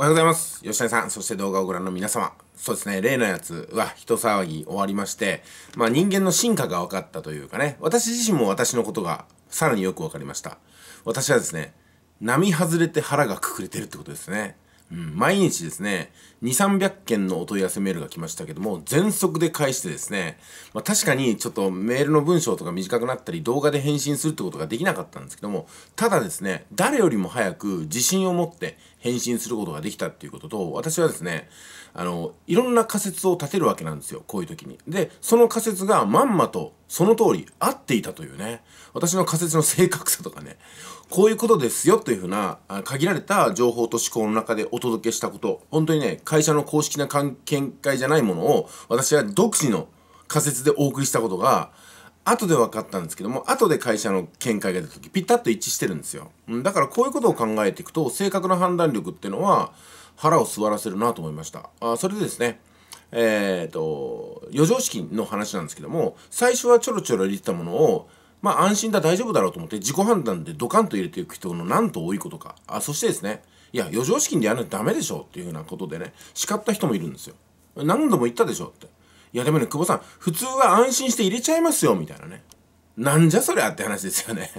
おはようございます。吉谷さん、そして動画をご覧の皆様。そうですね、例のやつは人騒ぎ終わりまして、まあ人間の進化が分かったというかね、私自身も私のことがさらによく分かりました。私はですね、波外れて腹がくくれてるってことですね。うん、毎日ですね、2300件のお問い合わせメールが来ましたけども全速で返してですね、まあ、確かにちょっとメールの文章とか短くなったり動画で返信するってことができなかったんですけどもただですね誰よりも早く自信を持って返信することができたっていうことと私はですねあのいろんな仮説を立てるわけなんですよこういう時に。でその仮説がまんまとその通り合っていたというね私の仮説の正確さとかねこういうことですよというふうな限られた情報と思考の中でお届けしたこと本当にね会社の公式な見解じゃないものを、私は独自の仮説でお送りしたことが、後で分かったんですけども後で会社の見解が出た時ピタッと一致してるんですよだからこういうことを考えていくと正確な判断力っていうのは腹を据わらせるなと思いましたあそれでですねえっ、ー、と余剰資金の話なんですけども最初はちょろちょろ入れてたものをまあ安心だ大丈夫だろうと思って自己判断でドカンと入れていく人のなんと多いことかあそしてですねいや、余剰資金でやるのダメでしょっていうふうなことでね、叱った人もいるんですよ。何度も言ったでしょって。いや、でもね、久保さん、普通は安心して入れちゃいますよ、みたいなね。なんじゃそりゃって話ですよね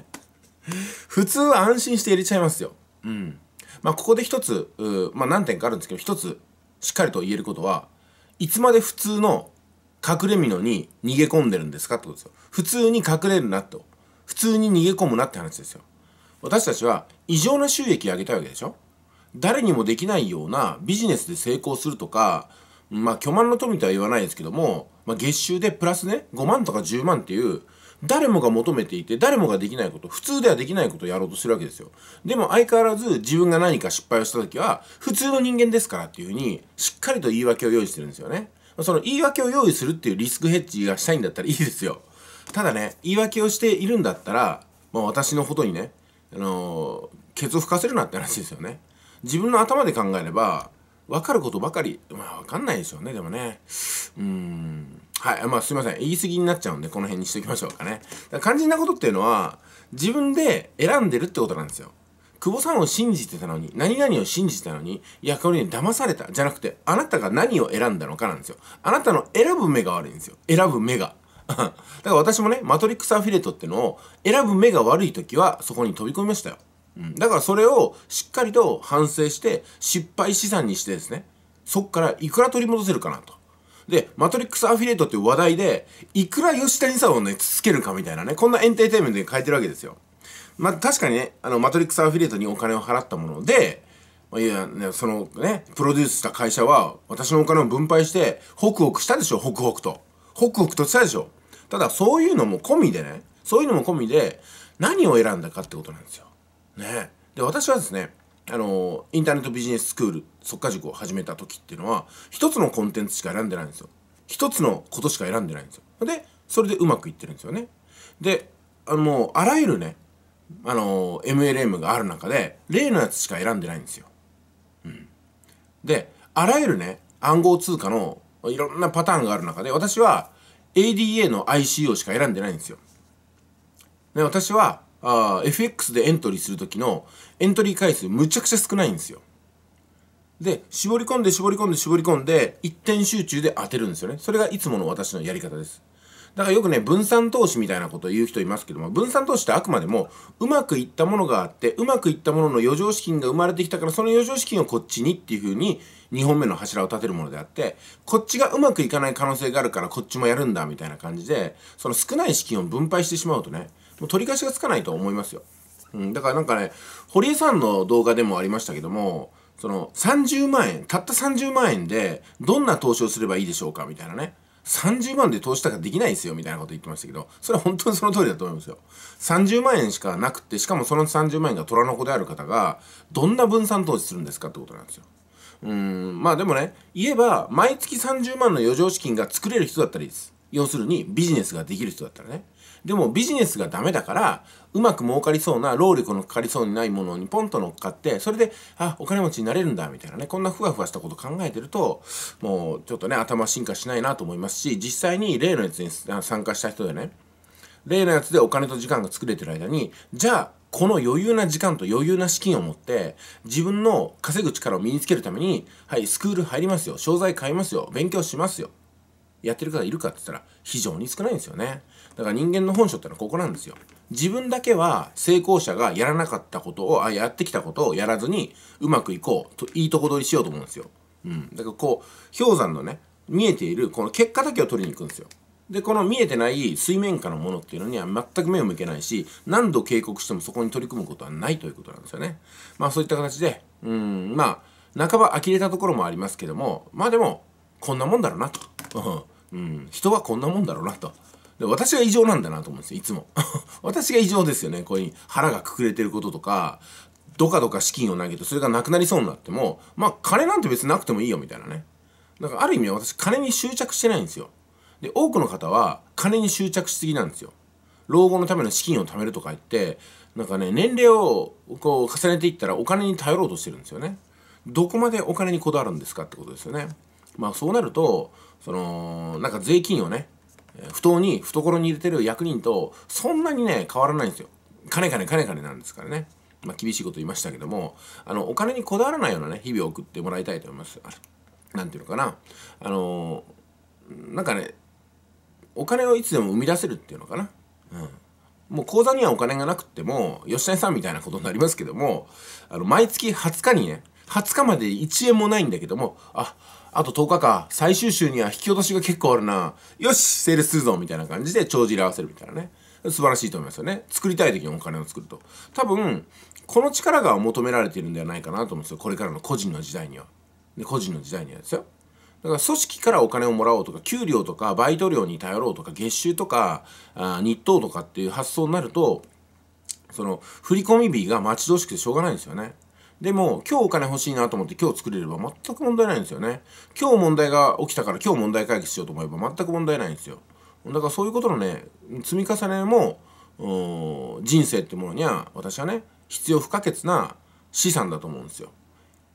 普通は安心して入れちゃいますよ。うん。まあ、ここで一つ、まあ、何点かあるんですけど、一つ、しっかりと言えることは、いつまで普通の隠れ蓑に逃げ込んでるんですかってことですよ。普通に隠れるなと。普通に逃げ込むなって話ですよ。私たちは異常な収益を上げたいわけでしょ誰にもできないようなビジネスで成功するとか、まあ、巨万の富とは言わないですけども、まあ、月収でプラスね、5万とか10万っていう、誰もが求めていて、誰もができないこと、普通ではできないことをやろうとしてるわけですよ。でも相変わらず自分が何か失敗をした時は、普通の人間ですからっていうふうに、しっかりと言い訳を用意してるんですよね。その言い訳を用意するっていうリスクヘッジがしたいんだったらいいですよ。ただね、言い訳をしているんだったら、まあ、私のことにね、あのー、ケツを吹かせるなって話ですよね。自分の頭で考えれば分かることばかりまあ分かんないでしょうねでもねうんはいまあすいません言い過ぎになっちゃうんでこの辺にしときましょうかねだから肝心なことっていうのは自分で選んでるってことなんですよ久保さんを信じてたのに、何々を信じてたのに、いや、これに騙された。じゃなくて、あなたが何を選んだのかなんですよ。あなたの選ぶ目が悪いんですよ。選ぶ目が。だから私もね、マトリックスアフィレートってのを選ぶ目が悪い時はそこに飛び込みましたよ。うん、だからそれをしっかりと反省して失敗資産にしてですねそっからいくら取り戻せるかなと。で、マトリックスアフィリエイトっていう話題で、いくら吉谷さんをね、つけるかみたいなね、こんなエンターテインメントに変えてるわけですよ。まあ、確かにね、あの、マトリックスアフィリエイトにお金を払ったもので、いや、ね、そのね、プロデュースした会社は、私のお金を分配して、ホクホクしたでしょ、ホクホクと。ホクホクとしたでしょ。ただ、そういうのも込みでね、そういうのも込みで、何を選んだかってことなんですよ。ねで私はですねあのインターネットビジネススクール即可塾を始めた時っていうのは一つのコンテンツしか選んでないんですよ一つのことしか選んでないんですよでそれでうまくいってるんですよねであのもうあらゆるねあの MLM がある中で例のやつしか選んでないんですよ、うん、であらゆるね暗号通貨のいろんなパターンがある中で私は ADA の ICO しか選んでないんですよで私はあ FX でエントリーする時のエントリー回数むちゃくちゃ少ないんですよ。で、絞り込んで絞り込んで絞り込んで、一点集中で当てるんですよね。それがいつもの私のやり方です。だからよくね、分散投資みたいなことを言う人いますけども、分散投資ってあくまでも、うまくいったものがあって、うまくいったものの余剰資金が生まれてきたから、その余剰資金をこっちにっていう風に、2本目の柱を立てるものであって、こっちがうまくいかない可能性があるから、こっちもやるんだ、みたいな感じで、その少ない資金を分配してしまうとね、取り返しがつかないと思いますよ。うん、だからなんかね、堀江さんの動画でもありましたけども、その30万円、たった30万円でどんな投資をすればいいでしょうかみたいなね。30万で投資とかできないですよみたいなこと言ってましたけど、それは本当にその通りだと思いますよ。30万円しかなくて、しかもその30万円が虎の子である方が、どんな分散投資するんですかってことなんですよ。うん、まあでもね、言えば、毎月30万の余剰資金が作れる人だったらいいです。要するに、ビジネスができる人だったらね。でもビジネスがダメだから、うまく儲かりそうな、労力のかかりそうにないものにポンと乗っかって、それで、あ、お金持ちになれるんだ、みたいなね、こんなふわふわしたこと考えてると、もうちょっとね、頭進化しないなと思いますし、実際に例のやつに参加した人でね、例のやつでお金と時間が作れてる間に、じゃあ、この余裕な時間と余裕な資金を持って、自分の稼ぐ力を身につけるために、はい、スクール入りますよ、商材買いますよ、勉強しますよ、やってる方いるかって言ったら、非常に少ないんですよね。だから人間の本性ってのはここなんですよ。自分だけは成功者がやらなかったことを、あ、やってきたことをやらずに、うまくいこうと、いいとこ取りしようと思うんですよ。うん。だからこう、氷山のね、見えている、この結果だけを取りに行くんですよ。で、この見えてない水面下のものっていうのには全く目を向けないし、何度警告してもそこに取り組むことはないということなんですよね。まあそういった形で、うん、まあ、半ば呆れたところもありますけども、まあでも、こんなもんだろうなと。うん、人はこんなもんだろうなと。で私が異常なんだなと思うんですよいつも 私が異常ですよねこういう腹がくくれてることとかどかどか資金を投げてそれがなくなりそうになってもまあ金なんて別になくてもいいよみたいなねだからある意味私金に執着してないんですよで多くの方は金に執着しすぎなんですよ老後のための資金を貯めるとか言ってなんかね年齢をこう重ねていったらお金に頼ろうとしてるんですよねどこまでお金にこだわるんですかってことですよねまあそうなるとそのなんか税金をね不当に懐に入れてる役人とそんなにね変わらないんですよ。金金金金なんですからね。まあ、厳しいこと言いましたけどもあのお金にこだわらないようなね日々を送ってもらいたいと思います。何て言うのかなあのー、なんかねお金をいつでも生み出せるっていうのかな。うんもう口座にはお金がなくても、吉谷さんみたいなことになりますけども、あの、毎月20日にね、20日まで1円もないんだけども、あ、あと10日か、最終週には引き落としが結構あるな。よしセールスするぞみたいな感じで帳尻合わせるみたいなね。素晴らしいと思いますよね。作りたい時にお金を作ると。多分、この力が求められているんではないかなと思うんですよ。これからの個人の時代には。で個人の時代にはですよ。だから組織からお金をもらおうとか、給料とか、バイト料に頼ろうとか、月収とか、あ日当とかっていう発想になると、その、振込日が待ち遠しくてしょうがないんですよね。でも、今日お金欲しいなと思って今日作れれば全く問題ないんですよね。今日問題が起きたから今日問題解決しようと思えば全く問題ないんですよ。だからそういうことのね、積み重ねも、人生ってものには私はね、必要不可欠な資産だと思うんですよ。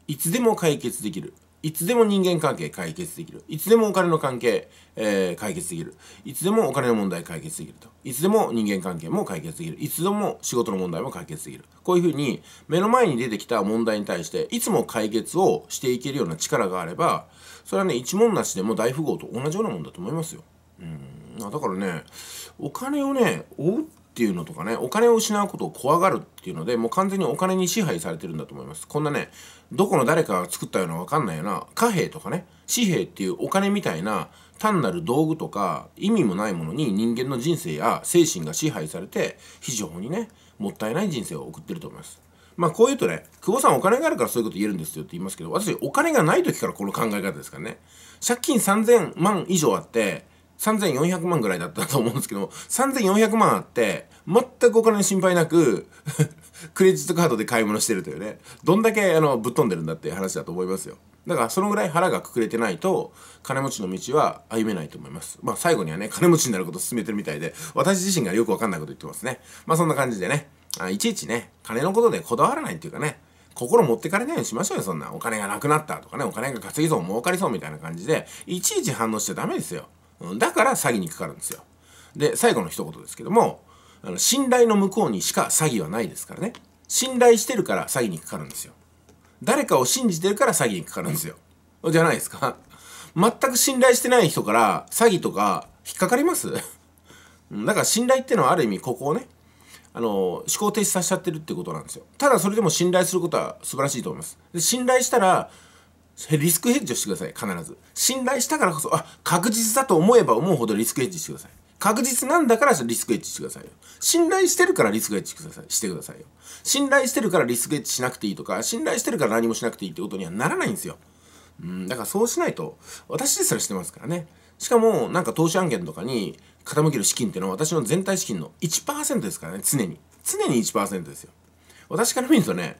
いつでも解決できる。いつでも人間関係解決できる。いつでもお金の関係、えー、解決できる。いつでもお金の問題解決できると。いつでも人間関係も解決できる。いつでも仕事の問題も解決できる。こういうふうに目の前に出てきた問題に対していつも解決をしていけるような力があれば、それはね、一問なしでも大富豪と同じようなもんだと思いますよ。うん。だからね、お金をね、追うっていうのとかね、お金を失うことを怖がるっていうので、もう完全にお金に支配されてるんだと思います。こんなね、どこの誰かが作ったようなわかんないような貨幣とかね紙幣っていうお金みたいな単なる道具とか意味もないものに人間の人生や精神が支配されて非常にねもったいない人生を送ってると思います。まあこういうとね、久保さんお金があるからそういうこと言えるんですよって言いますけど、私お金がない時からこの考え方ですからね。借金3000万以上あって、3400万ぐらいだったと思うんですけども、3400万あって、全くお金に心配なくクレジットカードで買い物してるというね、どんだけあのぶっ飛んでるんだっていう話だと思いますよ。だからそのぐらい腹がくくれてないと金持ちの道は歩めないと思います。まあ最後にはね、金持ちになることを進めてるみたいで、私自身がよくわかんないこと言ってますね。まあそんな感じでね、あいちいちね、金のことでこだわらないっていうかね、心持ってかれないようにしましょうよ、そんな。お金がなくなったとかね、お金が稼ぎそう、儲かりそうみたいな感じで、いちいち反応しちゃダメですよ。うん、だから詐欺にかかるんですよ。で、最後の一言ですけども、あの信頼の向こうにしか詐欺はないですからね信頼してるから詐欺にかかるんですよ誰かを信じてるから詐欺にかかるんですよじゃないですか全く信頼してない人から詐欺とか引っかかりますだから信頼ってのはある意味ここをねあの思考停止させちゃってるってことなんですよただそれでも信頼することは素晴らしいと思いますで信頼したらリスクヘッジをしてください必ず信頼したからこそあ確実だと思えば思うほどリスクヘッジしてください確実なんだからリスクエッジしてくださいよ。信頼してるからリスクエッジしてくださいよ。信頼してるからリスクエッジしなくていいとか、信頼してるから何もしなくていいってことにはならないんですよ。うん、だからそうしないと、私ですらしてますからね。しかも、なんか投資案件とかに傾ける資金っていうのは私の全体資金の1%ですからね、常に。常に1%ですよ。私から見るとね、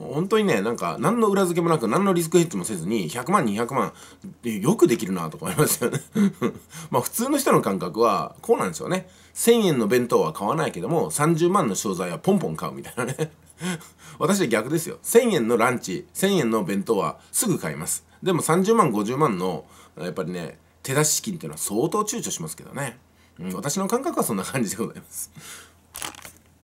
本当にね、なんか、何の裏付けもなく、何のリスクヘッジもせずに、100万、200万、よくできるなと思いますよね まあ、普通の人の感覚は、こうなんですよね。1000円の弁当は買わないけども、30万の商材はポンポン買うみたいなね 私は逆ですよ。1000円のランチ、1000円の弁当はすぐ買います。でも30万、50万の、やっぱりね、手出し資金っていうのは相当躊躇しますけどね。うん、私の感覚はそんな感じでございます